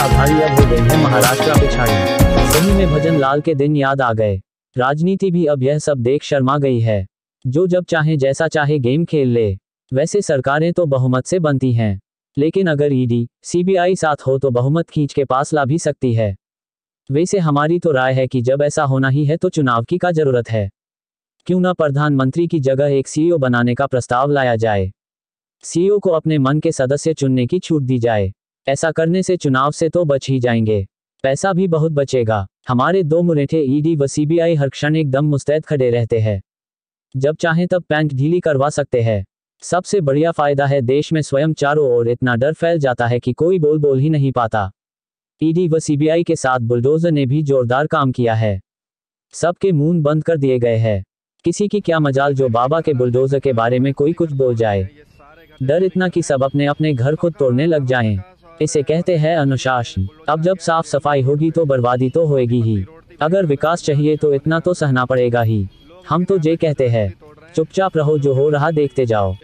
आभारी अब हो गई है महाराष्ट्र पिछाड़ी सही में भजन लाल के दिन याद आ गए राजनीति भी अब यह सब देख शर्मा गई है जो जब चाहे जैसा चाहे गेम खेल ले वैसे सरकारें तो बहुमत से बनती हैं लेकिन अगर ईडी e सीबीआई साथ हो तो बहुमत खींच के पास ला भी सकती है वैसे हमारी तो राय है कि जब ऐसा होना ही है तो चुनाव की का जरूरत है क्यों ना प्रधानमंत्री की जगह एक सीईओ e बनाने का प्रस्ताव लाया जाए सीईओ e को अपने मन के सदस्य चुनने की छूट दी जाए ऐसा करने से चुनाव से तो बच ही जाएंगे पैसा भी बहुत बचेगा हमारे दो मुरेठे ईडी e व सीबीआई हर क्षण एकदम मुस्तैद खड़े रहते हैं जब चाहे तब पैंट ढीली करवा सकते हैं सबसे बढ़िया फायदा है देश में स्वयं चारों ओर इतना डर फैल जाता है कि कोई बोल बोल ही नहीं पाता ईडी e व सीबीआई के साथ बुलडोजर ने भी जोरदार काम किया है सबके मुंह बंद कर दिए गए हैं किसी की क्या मजाल जो बाबा के बुलडोजर के बारे में कोई कुछ बोल जाए डर इतना कि सब अपने अपने घर खुद तोड़ने लग जाएं। इसे कहते हैं अनुशासन अब जब साफ सफाई होगी तो बर्बादी तो होएगी ही अगर विकास चाहिए तो इतना तो सहना पड़ेगा ही हम तो जे कहते हैं चुपचाप रहो जो हो रहा देखते जाओ